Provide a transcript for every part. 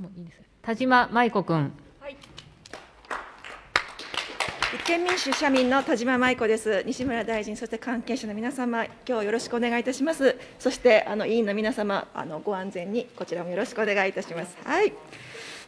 もういいです田島舞子君、はい、立憲民主社民の田島舞子です西村大臣そして関係者の皆様今日よろしくお願いいたしますそしてあの委員の皆様あのご安全にこちらもよろしくお願いいたしますはい。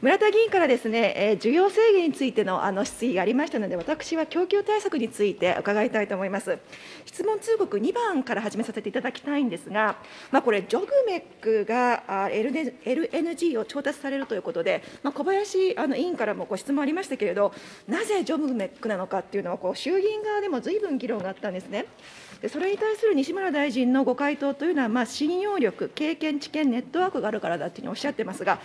村田議員からですね、えー、需要制限についてのあの質疑がありましたので、私は供給対策について伺いたいと思います。質問通告2番から始めさせていただきたいんですが、まあ、これ、ジョグメックが LNG を調達されるということで、まあ、小林あの委員からもご質問ありましたけれど、なぜジョグメックなのかっていうのは、こう衆議院側でもずいぶん議論があったんですね。それに対する西村大臣のご回答というのは、まあ、信用力、経験、知見、ネットワークがあるからだというふうにおっしゃってますが、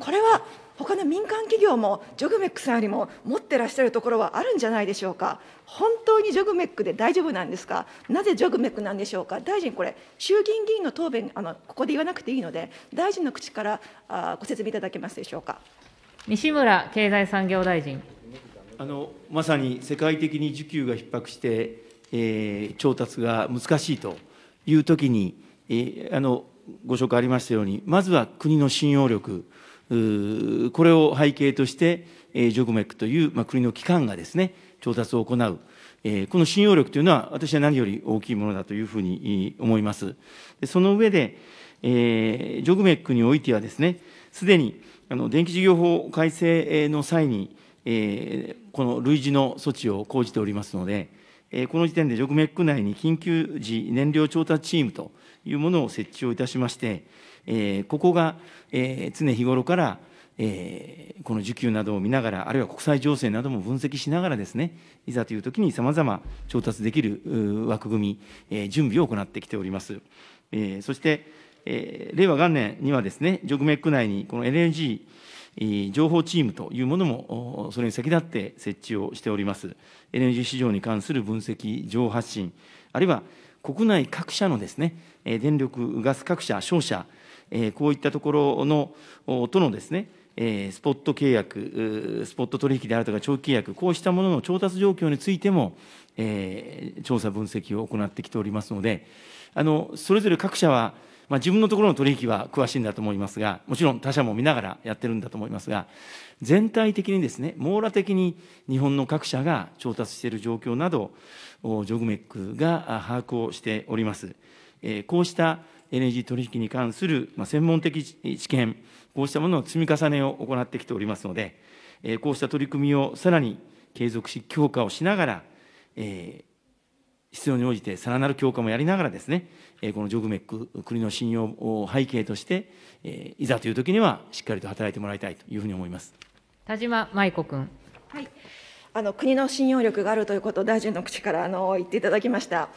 これは他の民間企業もジョグメックさんよりも持ってらっしゃるところはあるんじゃないでしょうか、本当にジョグメックで大丈夫なんですか、なぜジョグメックなんでしょうか、大臣、これ、衆議院議員の答弁、あのここで言わなくていいので、大臣の口からあご説明いただけますでしょうか。西村経済産業大臣あのまさに世界的に需給が逼迫してえー、調達が難しいというときに、えー、あのご紹介ありましたように、まずは国の信用力、これを背景として、えー、ジョグメックという、まあ、国の機関がですね、調達を行う、えー、この信用力というのは、私は何より大きいものだというふうに思います。その上で、えー、ジョグメックにおいてはですね、すでにあの電気事業法改正の際に、えー、この類似の措置を講じておりますので、この時点でジョグメック内に緊急時燃料調達チームというものを設置をいたしまして、ここが常日頃からえこの需給などを見ながら、あるいは国際情勢なども分析しながらですね、いざというときにさまざま調達できる枠組み、え準備を行ってきております。えそして、令和元年にはですね、ジョグメック内にこの LNG 情報チームというものも、それに先立って設置をしております。ル n g 市場に関する分析、情報発信、あるいは国内各社のですね、電力、ガス各社、商社、こういったところのとのですね、スポット契約、スポット取引であるとか長期契約、こうしたものの調達状況についても、調査分析を行ってきておりますので、あのそれぞれ各社は、まあ、自分のところの取引は詳しいんだと思いますが、もちろん他社も見ながらやってるんだと思いますが、全体的にですね、網羅的に日本の各社が調達している状況など、ジョグメックが把握をしております。こうしたエネルギー取引に関する専門的知見、こうしたものの積み重ねを行ってきておりますので、こうした取り組みをさらに継続し、強化をしながら、必要に応じてさらなる強化もやりながらですね、このジョグメック、国の信用を背景として、いざというときにはしっかりと働いてもらいたいというふうに思います田島舞子君。はいあの国の信用力があるということを大臣の口からあの言っていただきました。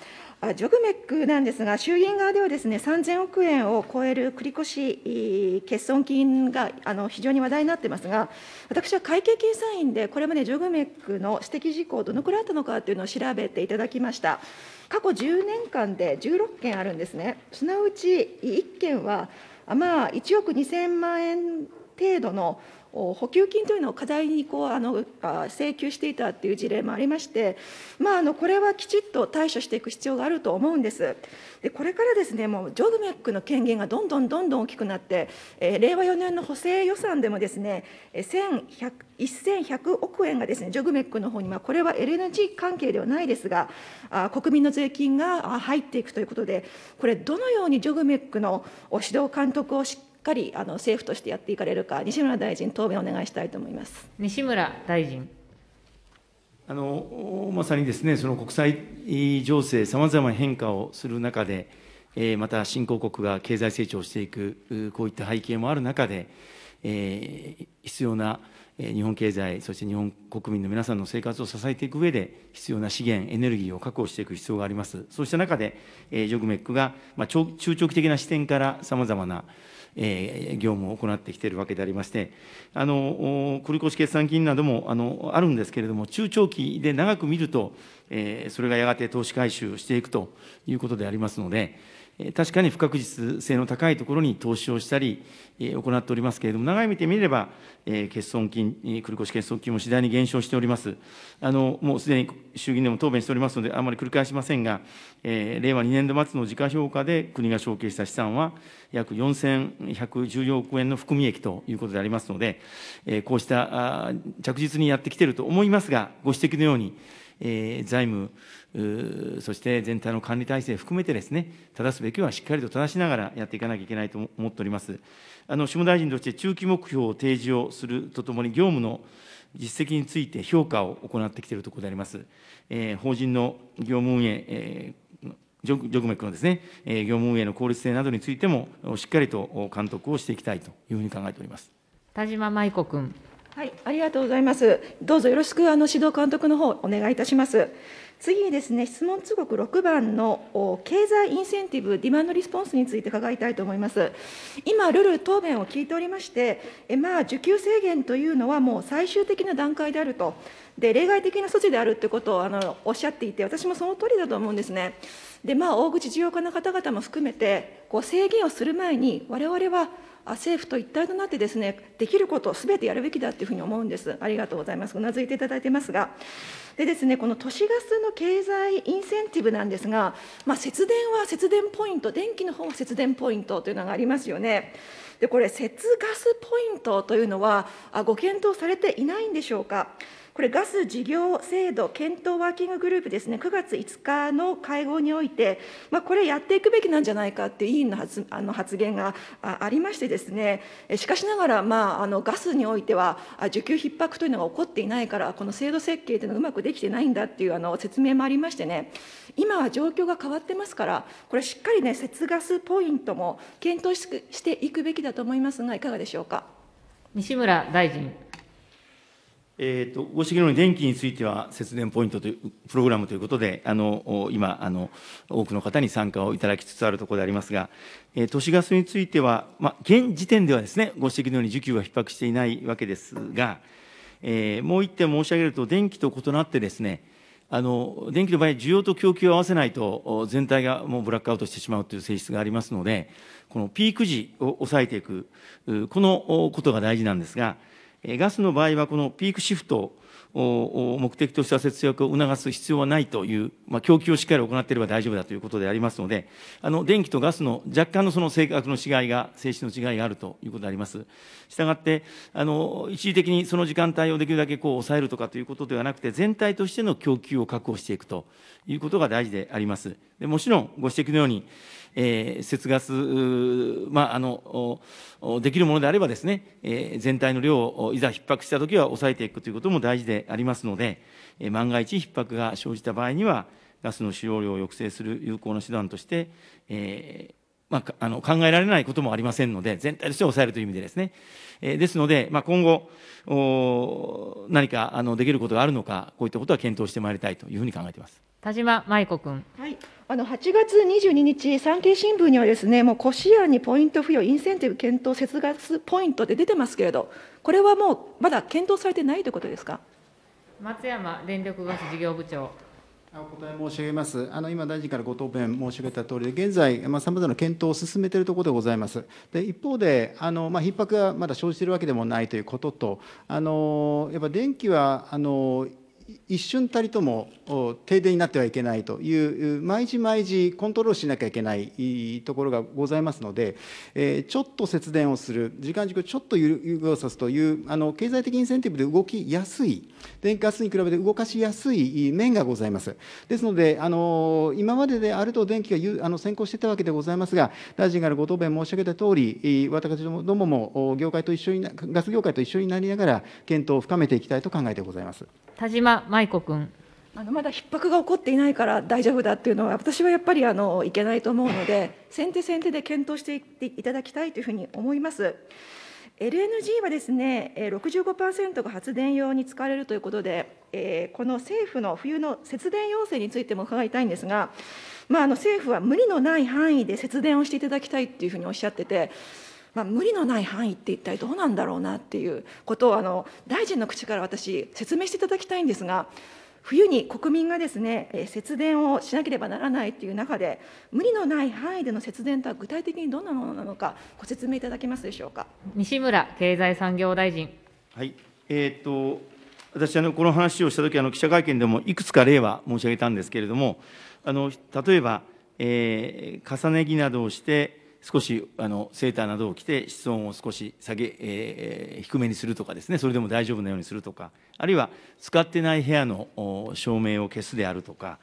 ジョグメックなんですが、衆議院側ではです、ね、3000億円を超える繰越欠損金があの非常に話題になってますが、私は会計検査院で、これまでジョグメックの指摘事項、どのくらいあったのかというのを調べていただきました。過去10年間で16件あるんですね、そのうち1件は、まあ、1億2000万円程度の補給金というのを過大にこうあの請求していたという事例もありまして、まあ、あのこれはきちっと対処していく必要があると思うんです。でこれからですねもうジョグメックの権限がどんどんどんどん大きくなって、えー、令和4年の補正予算でもですね1100 1100億円がですねジョグメックの方に、まあ、これは LNG 関係ではないですがあ国民の税金が入っていくということでこれどのようにジョグメックの指導監督をしっっかりあの政府としてやっていかれるか、西村大臣、答弁お願いしたいと思います西村大臣。あのまさにですね、その国際情勢、さまざま変化をする中で、えー、また新興国が経済成長していく、こういった背景もある中で、えー、必要な日本経済、そして日本国民の皆さんの生活を支えていく上で、必要な資源、エネルギーを確保していく必要があります。そうした中で、えー、ジョグメックが、まあ、中長期的な視点からさまざまな業務を行ってきているわけでありまして、繰越決算金などもあるんですけれども、中長期で長く見ると、それがやがて投資回収していくということでありますので、確かに不確実性の高いところに投資をしたり、行っておりますけれども、長い目で見れば、欠損金、繰越欠損金も次第に減少しております。あの、もうすでに衆議院でも答弁しておりますので、あまり繰り返しませんが、令和2年度末の時価評価で国が承継した資産は、約4114億円の含み益ということでありますので、こうした着実にやってきていると思いますが、ご指摘のように、財務そして全体の管理体制含めてですね、正すべきはしっかりと正しながらやっていかなきゃいけないと思っております。あの、下大臣として中期目標を提示をするとともに、業務の実績について評価を行ってきているところであります。えー、法人の業務運営、えージョグメックのですね、業務運営の効率性などについても、しっかりと監督をしていきたいというふうに考えております田島舞子君。はい、ありがとうございます。どうぞよろしくあの指導監督の方お願いいたします。次ですね、質問通告6番の経済インセンティブ、ディマンドリスポンスについて伺いたいと思います。今、ルル答弁を聞いておりまして、えまあ、受給制限というのはもう最終的な段階であると、で例外的な措置であるということをあのおっしゃっていて、私もその通りだと思うんですね。で、まあ、大口事業家の方々も含めて、こう制限をする前に、われわれは政府と一体となってです、ね、できることをすべてやるべきだというふうに思うんです。ありがとうございます。うなずいていただいてますが。でですね、この都市ガスの経済インセンティブなんですが、まあ、節電は節電ポイント、電気の方は節電ポイントというのがありますよね。でこれ、節ガスポイントというのは、ご検討されていないんでしょうか。これ、ガス事業制度検討ワーキンググループですね、9月5日の会合において、まあ、これやっていくべきなんじゃないかっていう委員の発あの発言がありましてですね、しかしながら、まあ、あのガスにおいては、需給逼迫というのが起こっていないから、この制度設計というのがうまくできてないんだっていうあの説明もありましてね、今は状況が変わってますから、これ、しっかりね、節ガスポイントも検討していくべきだと思いますが、いかがでしょうか。西村大臣。えーと、ご指摘のように電気については節電ポイントというプログラムということで、あの今あの、多くの方に参加をいただきつつあるところでありますが、えー、都市ガスについては、まあ、現時点ではですね、ご指摘のように需給は逼迫していないわけですが、えー、もう一点申し上げると、電気と異なってですね、あの電気の場合、需要と供給を合わせないと、全体がもうブラックアウトしてしまうという性質がありますので、このピーク時を抑えていく、このことが大事なんですが、ガスの場合はこのピークシフトを目的とした節約を促す必要はないという、まあ、供給をしっかり行っていれば大丈夫だということでありますので、あの電気とガスの若干のその性格の違いが、性質の違いがあるということであります。したがって、あの一時的にその時間帯をできるだけこう抑えるとかということではなくて、全体としての供給を確保していくということが大事であります。でもちろんご指摘のようにえー、節ガス、まあ、あのできるものであればですね、えー、全体の量をいざ逼迫したときは抑えていくということも大事でありますので、えー、万が一逼迫が生じた場合には、ガスの使用量を抑制する有効な手段として、えーまあ、あの考えられないこともありませんので、全体として抑えるという意味でですね。えー、ですので、まあ、今後お、何かあのできることがあるのか、こういったことは検討してまいりたいというふうに考えています田島舞子君。はいあの8月22日、産経新聞にはですね、もう骨子案にポイント付与、インセンティブ検討、節ガスポイントで出てますけれど、これはもうまだ検討されてないということですか松山電力ガス事業部長。お答え申し上げます。あの今、大臣からご答弁申し上げたとおりで、現在、さまざ、まな検討を進めているところでございます。で一方で、あのまあ、逼迫がまだ生じているわけでもないということと、あのやっぱ電気はあの一瞬たりとも停電になってはいけないという、毎時毎時コントロールしなきゃいけないところがございますので、ちょっと節電をする、時間軸ちょっと有効をすというあの、経済的インセンティブで動きやすい、電気ガスに比べて動かしやすい面がございます。ですので、あの今までであると電気があの先行してたわけでございますが、大臣からご答弁申し上げたとおり、私どもも業界と一緒に、ガス業界と一緒になりながら、検討を深めていきたいと考えてございます。田島舞子君。あのまだ逼迫が起こっていないから大丈夫だっていうのは私はやっぱりあのいけないと思うので先手先手で検討していただきたいというふうに思います。LNG はですね65%が発電用に使われるということで、えー、この政府の冬の節電要請についても伺いたいんですが、まあ、あの政府は無理のない範囲で節電をしていただきたいというふうにおっしゃってて、まあ、無理のない範囲って一体どうなんだろうなっていうことをあの大臣の口から私説明していただきたいんですが冬に国民がですね、え節電をしなければならないという中で無理のない範囲での節電とは具体的にどんなものなのかご説明いただけますでしょうか西村経済産業大臣。はいえー、っと私あの、この話をしたとき、記者会見でもいくつか例は申し上げたんですけれども、あの例えば、えー、重ね着などをして、少しあのセーターなどを着て室温を少し下げ、えー、低めにするとかですねそれでも大丈夫なようにするとかあるいは使ってない部屋の照明を消すであるとか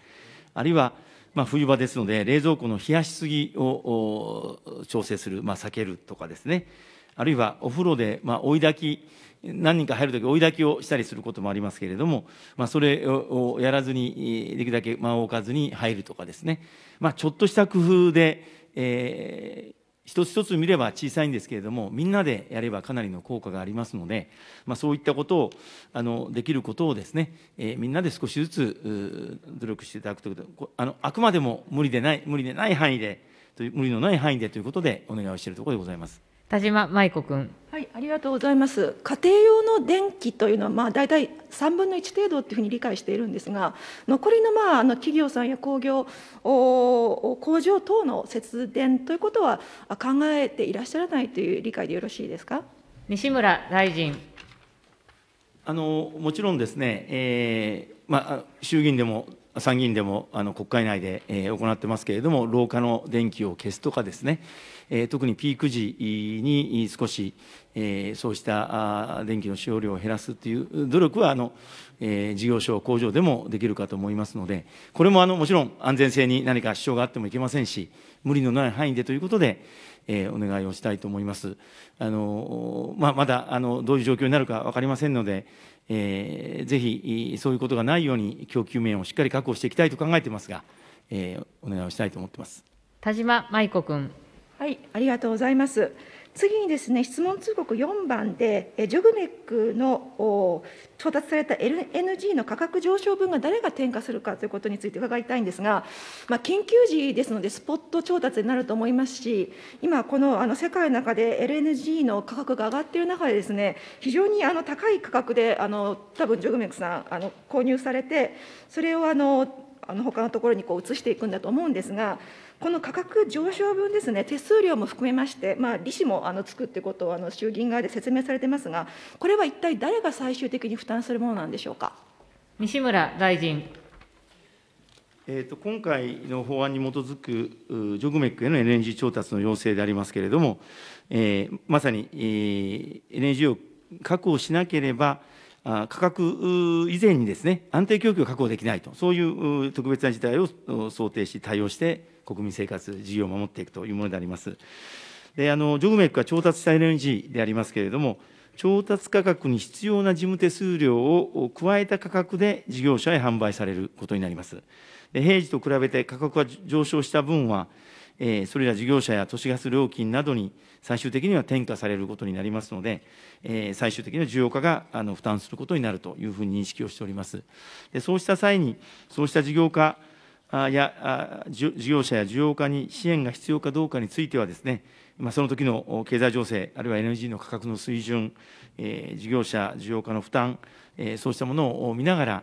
あるいは、まあ、冬場ですので冷蔵庫の冷やしすぎを調整する、まあ、避けるとかですねあるいはお風呂で、まあ、追い炊き何人か入るとき追い炊きをしたりすることもありますけれども、まあ、それをやらずにできるだけ間を置かずに入るとかですね、まあ、ちょっとした工夫でえー、一つ一つ見れば小さいんですけれども、みんなでやればかなりの効果がありますので、まあ、そういったことをあのできることをですね、えー、みんなで少しずつ努力していただくということあの、あくまでも無理でない、無理でない範囲で、無理のない範囲でということでお願いをしているところでございます。田島舞子君。はい、ありがとうございます。家庭用の電気というのは、まあ、大体3分の1程度というふうに理解しているんですが、残りの,、まああの企業さんや工業、工場等の節電ということは考えていらっしゃらないという理解でよろしいですか西村大臣。あのもちろんですね、えーまあ、衆議院でも参議院でもあの国会内で、えー、行ってますけれども、廊下の電気を消すとかですね、えー、特にピーク時に少し、えー、そうしたあ電気の使用量を減らすという努力はあの、えー、事業所、工場でもできるかと思いますので、これもあのもちろん安全性に何か支障があってもいけませんし、無理のない範囲でということで、えー、お願いをしたいと思います。あのまあ、まだあのどういう状況になるか分かりませんので、えー、ぜひそういうことがないように供給面をしっかり確保していきたいと考えていますが、えー、お願いをしたいと思ってます田島舞子君。はい、ありがとうございます。次にですね、質問通告4番で、ジョグメックの調達された LNG の価格上昇分が誰が転嫁するかということについて伺いたいんですが、まあ、緊急時ですので、スポット調達になると思いますし、今、このあの世界の中で LNG の価格が上がっている中でですね、非常にあの高い価格で、あの多分ジョグメックさん、あの購入されて、それをあのあの他のところにこう移していくんだと思うんですが、この価格上昇分ですね、手数料も含めまして、まあ、利子もあのつくってことをあの衆議院側で説明されてますが、これは一体誰が最終的に負担するものなんでしょうか。西村大臣。えーと、今回の法案に基づくジョグメックへのル n ー調達の要請でありますけれども、えー、まさに、えー、ル n ーを確保しなければ、価格以前にですね、安定供給を確保できないと、そういう特別な事態を想定し、対応して国民生活、事業を守っていくというものであります。で、あの、ジョグメックは調達した LNG でありますけれども、調達価格に必要な事務手数料を加えた価格で事業者へ販売されることになります。で平時と比べて価格が上昇した分は、えー、それら事業者や都市ガス料金などに最終的には転嫁されることになりますので、えー、最終的には需要家があの負担することになるというふうに認識をしております。でそうした際に、そうした事業家、や事業者や需要家に支援が必要かどうかについてはですね、その時の経済情勢、あるいは n g の価格の水準、事業者、需要家の負担、そうしたものを見ながら、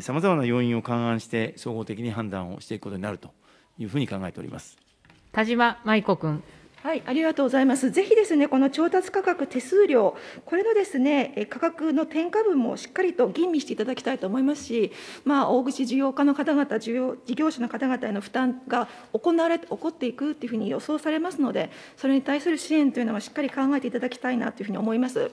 さまざまな要因を勘案して、総合的に判断をしていくことになるというふうに考えております田島舞子君。はい、ありがとうございます。ぜひですね、この調達価格手数料、これのですね、価格の転嫁分もしっかりと吟味していただきたいと思いますし、まあ、大口需要家の方々、需要事業者の方々への負担が行われ起こっていくというふうに予想されますので、それに対する支援というのはしっかり考えていただきたいなというふうに思います。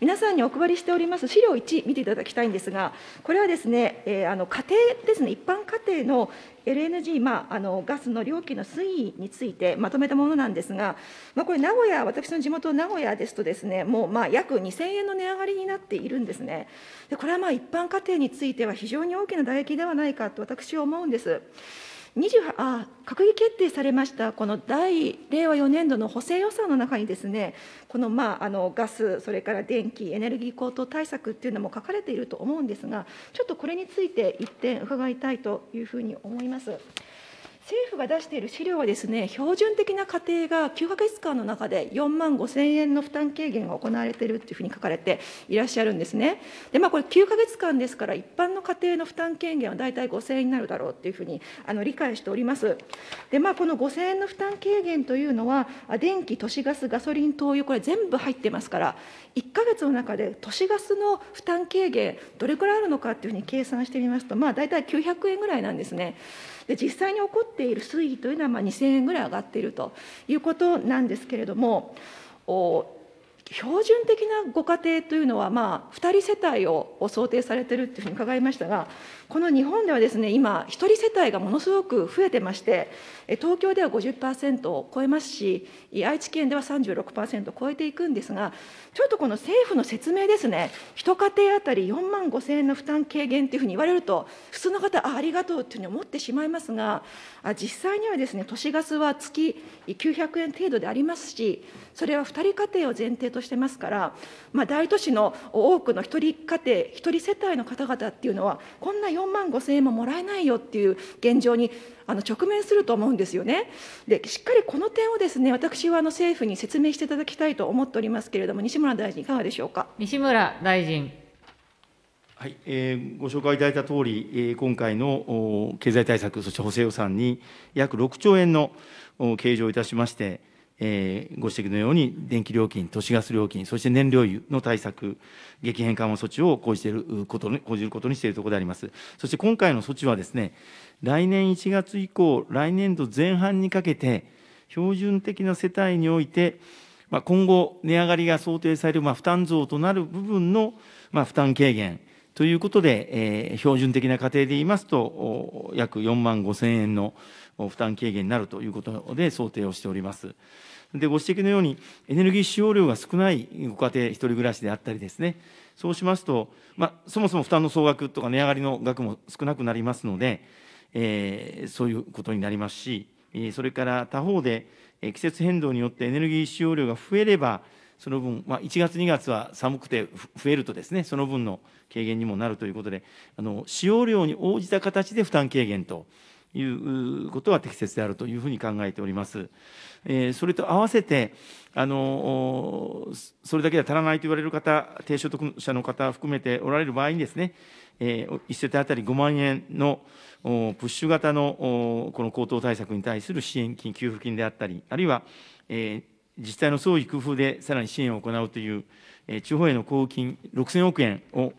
皆さんにお配りしております資料1、見ていただきたいんですが、これはですね、えー、あの家庭ですね、一般家庭の LNG、まあ、あのガスの料金の推移についてまとめたものなんですが、まあ、これ、名古屋、私の地元、名古屋ですとですね、もうまあ約2000円の値上がりになっているんですね。でこれはまあ一般家庭については非常に大きな打撃ではないかと私は思うんです。28あ閣議決定されました、この第令和4年度の補正予算の中にです、ね、この,、まあ、あのガス、それから電気、エネルギー高騰対策っていうのも書かれていると思うんですが、ちょっとこれについて、一点伺いたいというふうに思います。政府が出している資料はですね、標準的な家庭が9ヶ月間の中で4万5千円の負担軽減が行われているというふうに書かれていらっしゃるんですね。で、まあ、これ9ヶ月間ですから、一般の家庭の負担軽減は大体5千円になるだろうというふうにあの理解しております。で、まあ、この5千円の負担軽減というのは、電気、都市ガス、ガソリン、灯油、これ全部入ってますから、1ヶ月の中で都市ガスの負担軽減、どれくらいあるのかというふうに計算してみますと、まあ、大体900円ぐらいなんですね。で実際に起こっている推移というのは2000円ぐらい上がっているということなんですけれども標準的なご家庭というのは、まあ、2人世帯を想定されているというふうに伺いましたが、この日本ではですね、今、1人世帯がものすごく増えてまして、東京では50%を超えますし、愛知県では36%を超えていくんですが、ちょっとこの政府の説明ですね、1家庭当たり4万5千円の負担軽減というふうに言われると、普通の方、あありがとうというふうに思ってしまいますが、実際にはですね、都市ガスは月900円程度でありますし、それは2人家庭を前提としてますから、まあ、大都市の多くの1人家庭、1人世帯の方々っていうのは、こんな4万5千円ももらえないよっていう現状にあの直面すると思うんですよね。で、しっかりこの点をですね、私はあの政府に説明していただきたいと思っておりますけれども、西村大臣、いかがでしょうか。西村大臣。はい、えー、ご紹介いただいたとおり、えー、今回の経済対策、そして補正予算に約6兆円の計上いたしまして、えー、ご指摘のように、電気料金、都市ガス料金、そして燃料油の対策、激変緩和措置を講じていることに、講じることにしているところであります。そして今回の措置はですね、来年1月以降、来年度前半にかけて、標準的な世帯において、まあ、今後、値上がりが想定される、まあ、負担増となる部分の、まあ、負担軽減、ということで、えー、標準的な家庭で言いますと、約4万5千円の負担軽減になるということで想定をしております。で、ご指摘のように、エネルギー使用量が少ないご家庭、一人暮らしであったりですね、そうしますと、まあ、そもそも負担の総額とか値上がりの額も少なくなりますので、えー、そういうことになりますし、それから他方で、季節変動によってエネルギー使用量が増えれば、その分、まあ、1月、2月は寒くて増えるとですね、その分の軽減にもなるということで、あの使用量に応じた形で負担軽減ということは適切であるというふうに考えております。えそれと合わせてあの、それだけでは足らないと言われる方、低所得者の方含めておられる場合にですね、え1世帯当たり5万円のプッシュ型のこの高騰対策に対する支援金、給付金であったり、あるいは、え自治体の創意工夫でさらに支援を行うという、え地方への交付金6000億円を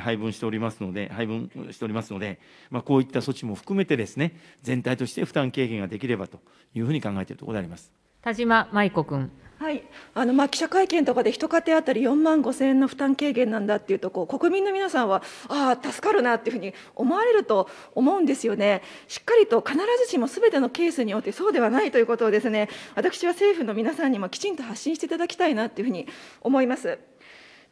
配分しておりますので、配分しておりますので、まあ、こういった措置も含めてですね、全体として負担軽減ができればというふうに考えているところであります。田島舞子君。はい、あのまあ記者会見とかで1家庭当たり4万5千円の負担軽減なんだっていうとこう国民の皆さんはああ助かるなっていうふうに思われると思うんですよねしっかりと必ずしもすべてのケースによってそうではないということをですね私は政府の皆さんにもきちんと発信していただきたいなっていうふうに思います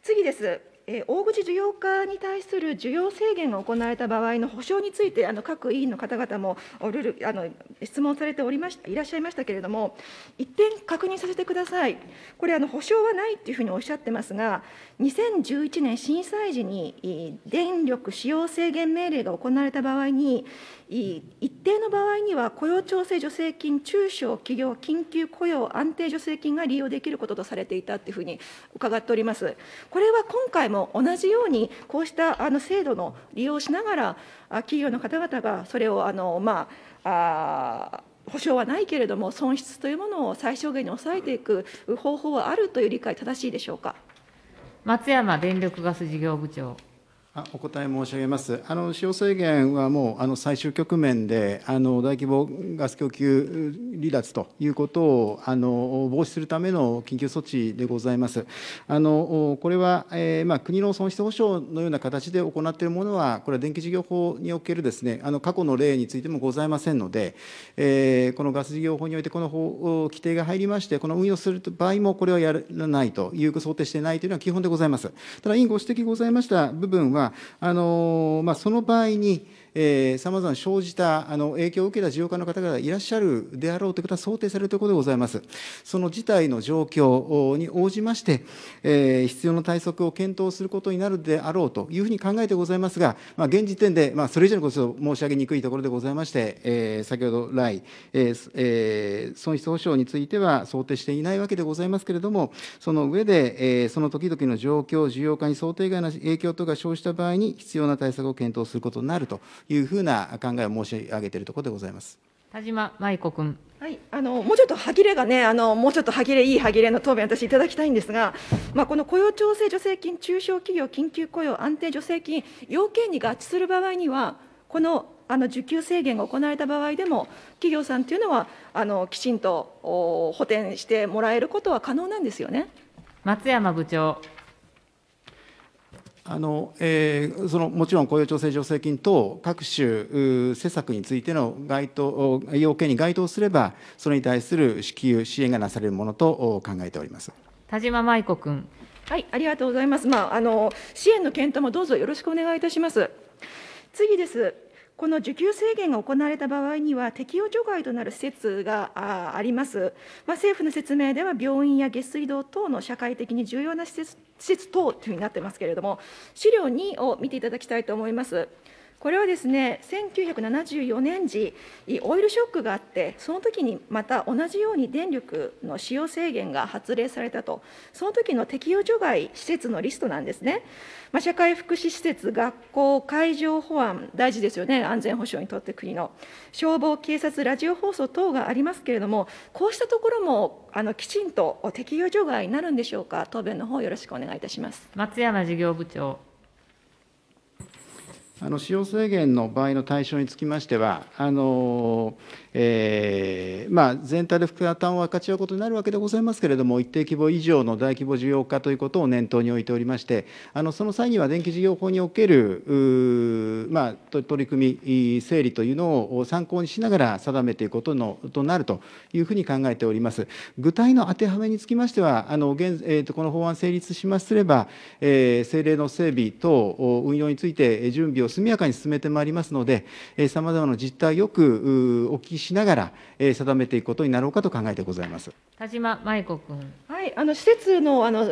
次です大口需要家に対する需要制限が行われた場合の補償について、あの各委員の方々もあの質問されておりましたいらっしゃいましたけれども、一点確認させてください、これ、あの補償はないというふうにおっしゃってますが、2011年震災時に電力使用制限命令が行われた場合に、一定の場合には、雇用調整助成金、中小企業緊急雇用安定助成金が利用できることとされていたというふうに伺っております。これは今回も同じように、こうしたあの制度の利用をしながら、企業の方々がそれをあの、まあ、あ保証はないけれども、損失というものを最小限に抑えていく方法はあるという理解、正しいでしょうか。松山電力ガス事業部長。お答え申し上げます。あの使用制限はもうあの最終局面であの大規模ガス供給離脱ということをあの防止するための緊急措置でございます。あのこれは、えー、まあ、国の損失補償のような形で行っているものはこれは電気事業法におけるですねあの過去の例についてもございませんので、えー、このガス事業法においてこの法規定が入りましてこの運用する場合もこれはやらないという想定してないというのは基本でございます。ただ委員ご指摘ございました部分はあのまあ、その場合にさまざま生じたあの影響を受けた事業家の方々がいらっしゃるであろうということは想定されるということでございます。その事態の状況に応じまして、えー、必要な対策を検討することになるであろうというふうに考えてございますが、まあ、現時点で、まあ、それ以上のことを申し上げにくいところでございまして、えー、先ほど来、えーえー、損失保障については想定していないわけでございますけれども、その上で、えー、その時々の状況、需要家に想定外の影響等が生じた場合に、必要な対策を検討することになるというふうな考えを申し上げているところでございます。田島舞子君。はい、あのもうちょっと歯切れがね、あのもうちょっと歯切れいい歯切れの答弁、私いただきたいんですが、まあ、この雇用調整助成金、中小企業緊急雇用安定助成金、要件に合致する場合には、このあの受給制限が行われた場合でも、企業さんというのはあのきちんと補填してもらえることは可能なんですよね松山部長。あのえー、そのもちろん雇用調整助成金等各種施策についての該当要件に該当すれば、それに対する支給、支援がなされるものと考えております田島舞子君。はい、ありがとうございます。まあ、あの支援の検討もどうぞよろしくお願いいたします。次です。この需給制限が行われた場合には、適用除外となる施設があります、まあ、政府の説明では、病院や下水道等の社会的に重要な施設施設等というふうになってますけれども、資料2を見ていただきたいと思います。これはですね1974年時オイルショックがあってその時にまた同じように電力の使用制限が発令されたとその時の適用除外施設のリストなんですね、まあ、社会福祉施設学校海上保安大事ですよね安全保障にとって国の消防警察ラジオ放送等がありますけれどもこうしたところもあのきちんと適用除外になるんでしょうか答弁の方よろしくお願いいたします松山事業部長使用制限の場合の対象につきましては、えー、まあ、全体で負担を分かち合うことになるわけでございますけれども、一定規模以上の大規模需要化ということを念頭に置いておりまして、あのその際には電気事業法における、まあ、取り組み、整理というのを参考にしながら定めていくことのとなるというふうに考えております。具体の当てはめにつきましては、あの現えーと、この法案成立しますれば、えー、政令の整備等運用について準備を速やかに進めてまいりますので、さまざまな実態よくお聞きししながら、えー、定めていくことになろうかと考えてございます田島舞子君。はい、あの施設のあの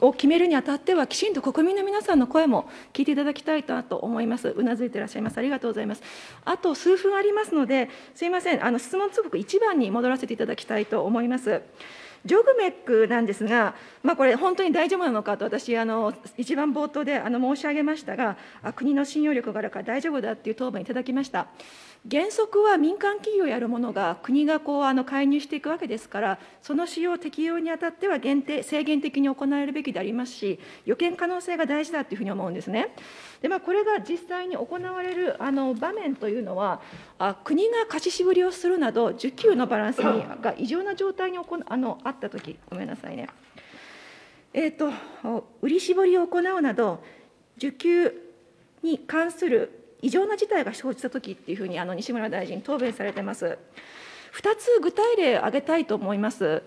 を決めるにあたっては、きちんと国民の皆さんの声も聞いていただきたいなと思います。うなずいていらっしゃいます。ありがとうございます。あと数分ありますので、すいません、あの質問通告1番に戻らせていただきたいと思います。ジョグメックなんですが、まあ、これ、本当に大丈夫なのかと、私、あの一番冒頭であの申し上げましたが、国の信用力があるから大丈夫だっていう答弁いただきました。原則は民間企業やるものが国がこうあの介入していくわけですから、その使用、適用にあたっては限定制限的に行えるべきでありますし、予見可能性が大事だというふうに思うんですね。でまあ、これが実際に行われるあの場面というのは、あ国が貸し渋りをするなど、需給のバランスにが異常な状態にあのあったとき、ごめんなさいね、えーと、売り絞りを行うなど、需給に関する異常な事態が生じたときっていうふうにあの西村大臣、答弁されてます。2つ具体例を挙げたいと思います。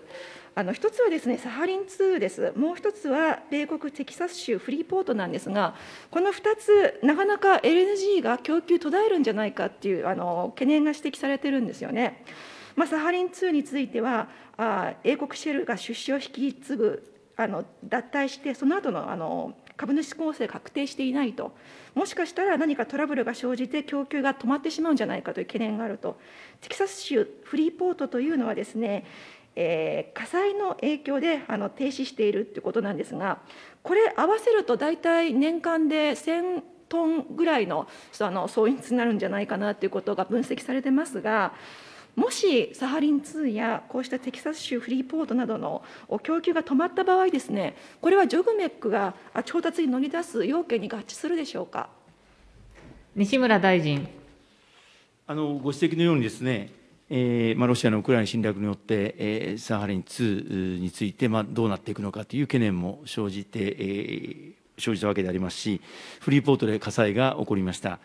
あの1つはですねサハリン2です、もう1つは米国テキサス州フリーポートなんですが、この2つ、なかなか LNG が供給途絶えるんじゃないかっていうあの懸念が指摘されてるんですよね。まあ、サハリン2については、あ英国シェルが出資を引き継ぐ、あの脱退して、その後のあの株主構成確定していないと、もしかしたら何かトラブルが生じて供給が止まってしまうんじゃないかという懸念があると、テキサス州フリーポートというのはですね、えー、火災の影響であの停止しているということなんですが、これ合わせると大体年間で1000トンぐらいのあの総率になるんじゃないかなということが分析されてますが、もしサハリン2やこうしたテキサス州フリーポートなどの供給が止まった場合ですね、これはジョグメックが調達に乗り出す要件に合致するでしょうか。西村大臣。あのご指摘のようにですね、えーまあ、ロシアのウクライナ侵略によって、えー、サハリン2について、まあ、どうなっていくのかという懸念も生じて、えー生じたわけでありますし、フリーポートで火災が起こりました。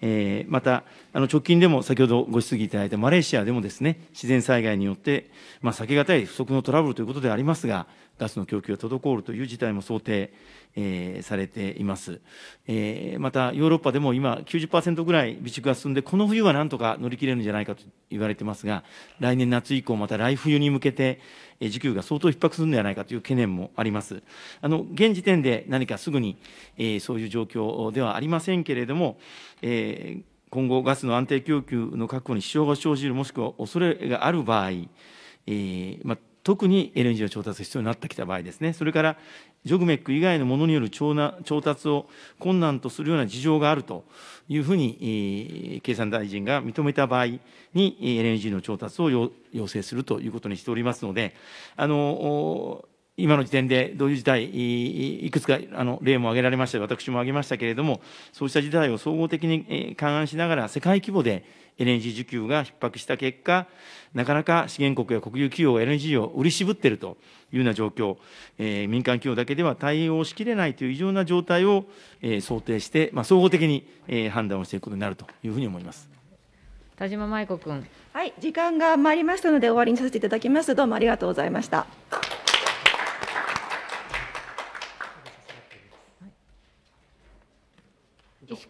えー、また、あの直近でも先ほどご質疑いただいたマレーシアでもですね、自然災害によって、まあ、避けがたい不測のトラブルということでありますが、ガスの供給が滞るという事態も想定、えー、されています。えー、また、ヨーロッパでも今90%ぐらい備蓄が進んで、この冬はなんとか乗り切れるんじゃないかと言われてますが、来年夏以降、また来冬に向けて、えー、需給が相当逼迫するんではないかという懸念もあります。あの、現時点で何かすぐに、えー、そういう状況ではありませんけれども、えー、今後、ガスの安定供給の確保に支障が生じる、もしくは恐れがある場合、えーま特に LNG を調達する必要になってきた場合ですね、それからジョグメック以外のものによる調達を困難とするような事情があるというふうに、経産大臣が認めた場合に、LNG の調達を要請するということにしておりますので、あの今の時点でどういう事態、いくつかあの例も挙げられました、私も挙げましたけれども、そうした事態を総合的に勘案しながら、世界規模で LNG 需給が逼迫した結果、なかなか資源国や国有企業が LNG を売り渋っているというような状況、えー、民間企業だけでは対応しきれないという異常な状態を、想定して、まあ、総合的に、判断をしていくことになるというふうに思います。田島舞子君。はい、時間が参りましたので終わりにさせていただきます。どうもありがとうございました。 그죠?